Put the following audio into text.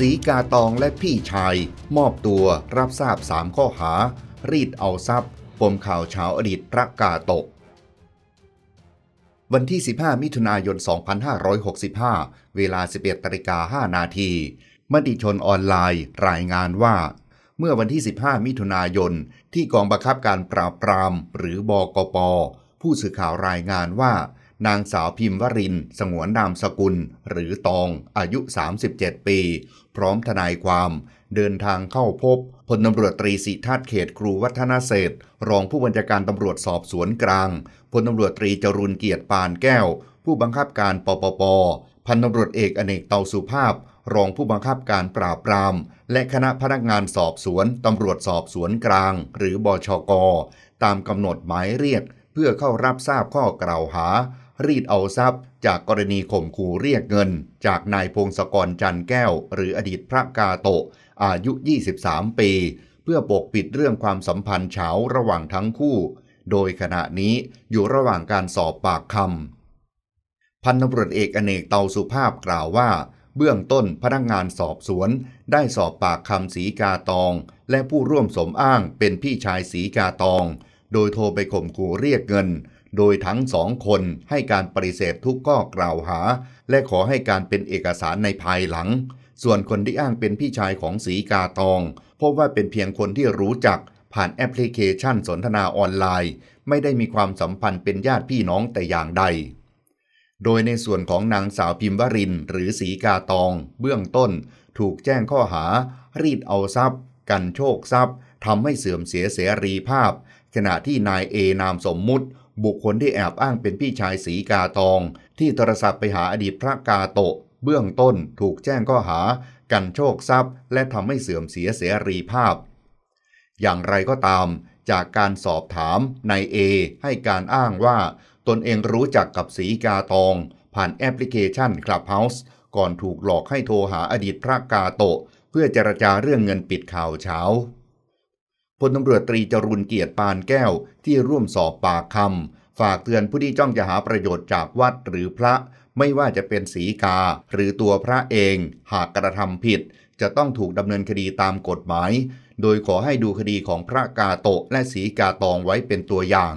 สีกาตองและพี่ชาย มอบตัวรับทราบสามข้อหา รีดเอาทรัพย์ปมข่าวเช้าอดีตพระกาตก วันที่ 15 มิถุนายน 2565 เวลา 11ตริกา5นาทีมติชนออนไลน์ รายงานว่า เมื่อวันที่ 15 มิถุนายนที่กองบังคับการปราบปรามหรือบกปผู้สื่อข่าวรายงานว่านางสาวพิมวริน สงวนนามสกุล หรือตอง อายุ 37 ปี พร้อมทนายความ เดินทางเข้าพบพลตำรวจตรีสิทธาเขตครูวัฒนาเศษรองผู้บัญชาการตำรวจสอบสวนกลาง พลตำรวจตรีจรุนเกียรติปานแก้ว ผู้บังคับการปปป พันตำรวจเอกอเนกเตาสุภาพ รองผู้บังคับการปราบปราม และคณะพนักงานสอบสวนตำรวจสอบสวนกลาง หรือบอชอกตามกำหนดหมายเรียกเพื่อเข้ารับทราบข้อกล่าวหารีดเอาทรัพย์จากกรณีข่มขู่เรียกเงิน จากนายพงศกรจันแก้ว หรืออดีตพระกาโตะอายุ 23ปี เพื่อปกปิดเรื่องความสัมพันธ์เฉาระหว่างทั้งคู่ โดยขณะนี้อยู่ระหว่างการสอบปากคำพันตำรวจเอกอเนกเตาสุภาพกล่าวว่า เบื้องต้นพนักงานสอบสวนได้สอบปากคำสีกาตอง และผู้ร่วมสมอ้างเป็นพี่ชายสีกาตอง โดยโทรไปข่มขู่เรียกเงินโดยทั้งสองคนให้การปฏิเสธทุกข้อกล่าวหา และขอให้การเป็นเอกสารในภายหลัง ส่วนคนที่อ้างเป็นพี่ชายของสีกาตอง พบว่าเป็นเพียงคนที่รู้จัก ผ่านแอปพลิเคชันสนทนาออนไลน์ ไม่ได้มีความสัมพันธ์เป็นญาติพี่น้องแต่อย่างใด โดยในส่วนของนางสาวพิมวรินหรือสีกาตอง เบื้องต้น ถูกแจ้งข้อหา รีดเอาทรัพย์ กันโชคทรัพย์ทำให้เสื่อมเสียเสรีภาพ ขณะที่นายเอนามสมมุติบุคคลที่แอบอ้างเป็นพี่ชายสีกาตอง ที่โทรศัพท์ไปหาอดีตพระกาโตะ เบื้องต้นถูกแจ้งข้อหากันโชคทรัพย์ และทำให้เสื่อมเสียเสรีภาพ อย่างไรก็ตาม จากการสอบถามนายเอให้การอ้างว่า ตนเองรู้จักกับสีกาตอง ผ่านแอปพลิเคชัน Clubhouse ก่อนถูกหลอกให้โทรหาอดีตพระกาโตะ เพื่อเจรจาเรื่องเงินปิดข่าวเช้าพลตำรวจตรีจรุนเกียรติปานแก้วที่ร่วมสอบปากคำฝากเตือนผู้ที่จ้องจะหาประโยชน์จากวัดหรือพระ ไม่ว่าจะเป็นสีกาหรือตัวพระเอง หากกระทำผิด จะต้องถูกดำเนินคดีตามกฎหมาย โดยขอให้ดูคดีของพระกาโตะและสีกาตองไว้เป็นตัวอย่าง